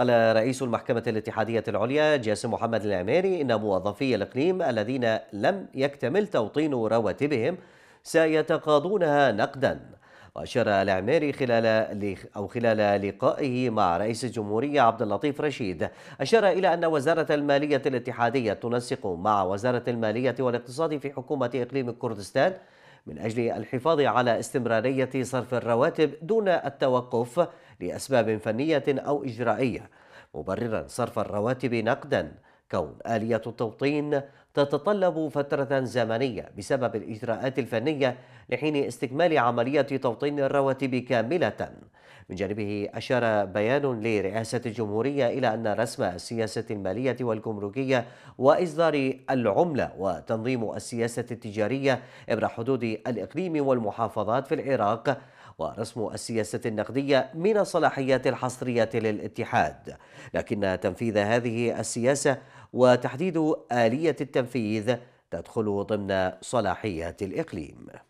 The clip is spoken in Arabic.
قال رئيس المحكمة الاتحادية العليا جاسم محمد العميري إن موظفي الإقليم الذين لم يكتمل توطين رواتبهم سيتقاضونها نقدا وأشار العميري خلال أو خلال لقائه مع رئيس الجمهورية عبد اللطيف رشيد أشار إلى أن وزارة المالية الاتحادية تنسق مع وزارة المالية والاقتصاد في حكومة إقليم كردستان من أجل الحفاظ على استمرارية صرف الرواتب دون التوقف لأسباب فنية أو إجرائية مبررا صرف الرواتب نقدا كون آلية التوطين تتطلب فترة زمنية بسبب الإجراءات الفنية لحين استكمال عملية توطين الرواتب كاملة من جانبه أشار بيان لرئاسة الجمهورية إلى أن رسم السياسة المالية والجمركية وإصدار العملة وتنظيم السياسة التجارية عبر حدود الإقليم والمحافظات في العراق ورسم السياسة النقدية من الصلاحيات الحصرية للاتحاد لكن تنفيذ هذه السياسة وتحديد آلية التنفيذ تدخل ضمن صلاحيات الإقليم